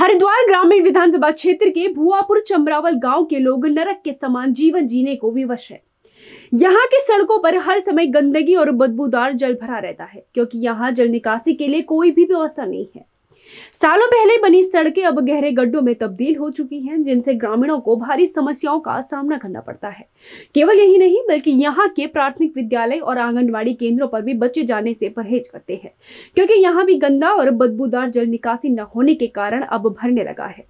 हरिद्वार ग्रामीण विधानसभा क्षेत्र के भुआपुर चमरावल गांव के लोग नरक के समान जीवन जीने को विवश है यहाँ के सड़कों पर हर समय गंदगी और बदबूदार जल भरा रहता है क्योंकि यहाँ जल निकासी के लिए कोई भी व्यवस्था नहीं है सालों पहले बनी सड़कें अब गहरे गड्ढों में तब्दील हो चुकी हैं जिनसे ग्रामीणों को भारी समस्याओं का सामना करना पड़ता है केवल यही नहीं बल्कि यहाँ के प्राथमिक विद्यालय और आंगनबाड़ी केंद्रों पर भी बच्चे जाने से परहेज करते हैं क्योंकि यहाँ भी गंदा और बदबूदार जल निकासी न होने के कारण अब भरने लगा है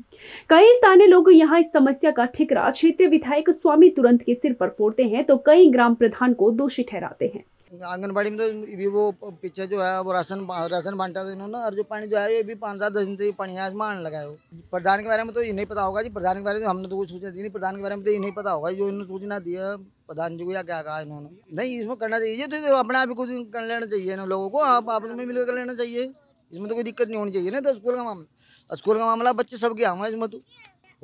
कई स्थानीय लोग यहाँ इस समस्या का ठिकरा क्षेत्रीय विधायक स्वामी तुरंत के सिर पर फोड़ते हैं तो कई ग्राम प्रधान को दोषी ठहराते हैं आंगनबाड़ी में तो भी वो पीछे जो है वो राशन राशन बांटा था तो इन्होंने और जो पानी जो है ये भी पाँच सात दस दिन से पानी आज मान लगा हो प्रधान के बारे में तो ये नहीं पता होगा जी प्रधान के बारे में तो हमने तो कुछ सूचना दी नहीं प्रधान के बारे में तो ये नहीं पता होगा जो इन्होंने सूचना दी प्रधान जी को या क्या कहा इन्होंने नहीं इसमें करना चाहिए तो अपने आप ही कुछ कर लेना चाहिए ना लोगों को आप आपस में मिलकर कर लेना चाहिए इसमें तो कोई दिक्कत नहीं होनी चाहिए ना तो स्कूल का मामला स्कूल का मामला बच्चे सबके आऊँगा इसमें तो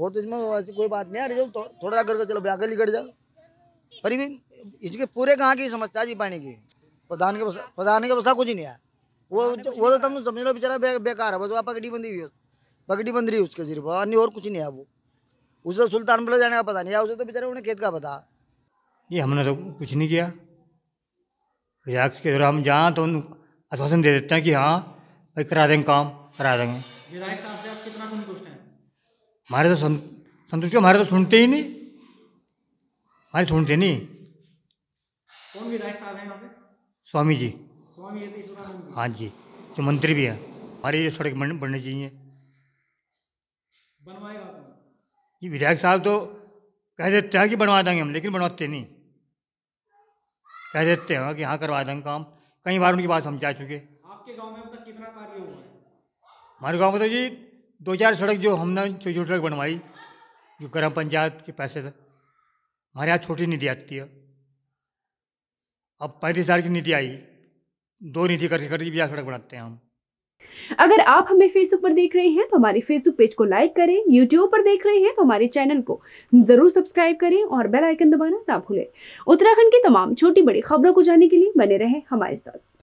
और तो इसमें कोई बात नहीं आ रही थोड़ा करके चलो आगे निकट जाओ पर इसके पूरे कहाँ की समस्या जी पानी की प्रधान के प्रधान के बसा कुछ नहीं है वो तो- वो तो तुम समझ लो बेचारा बेकार है बस वहाँ पगड़ी बंदी हुई है पगड़ी बंद रही है उसके सिर पर और कुछ नहीं है वो उसे तो सुल्तान बोला जाने का पता नहीं है उसे तो बेचारे उन्हें खेत का पता ये हमने तो कुछ नहीं किया रियाक्ट के हम जाए तो आश्वासन दे देते हैं कि हाँ भाई करा देंगे काम करा देंगे हमारे तो संतुष्ट तो हमारे तो सुनते ही नहीं हमारी सुनते नहीं कौन विधायक साहब हैं पे? स्वामी जी स्वामी तो हाँ जी जो मंत्री भी हैं हमारी ये सड़क बननी चाहिए तो। ये विधायक साहब तो कह देते हैं कि बनवा देंगे हम लेकिन बनवाते नहीं कह देते हैं कि हाँ करवा देंगे काम कई बार उनकी बात हम जा चुके आपके गांव में अब तक कितना कार्य हुआ है हमारे गांव में तो जी दो चार सड़क जो हमने छोटी छोटी सड़क बनवाई जो ग्राम पंचायत के पैसे थे हमारे यहाँ छोटी निधि आती है अब पैंतीस हज़ार की निधि आई दो निधि करके करके ब्याज सड़क बनाते हैं हम अगर आप हमें फेसबुक पर देख रहे हैं तो हमारे फेसबुक पेज को लाइक करें यूट्यूब पर देख रहे हैं तो हमारे चैनल को जरूर सब्सक्राइब करें और बेल आइकन दबाना ना भूलें उत्तराखंड की तमाम छोटी बड़ी खबरों को जानने के लिए बने रहें हमारे साथ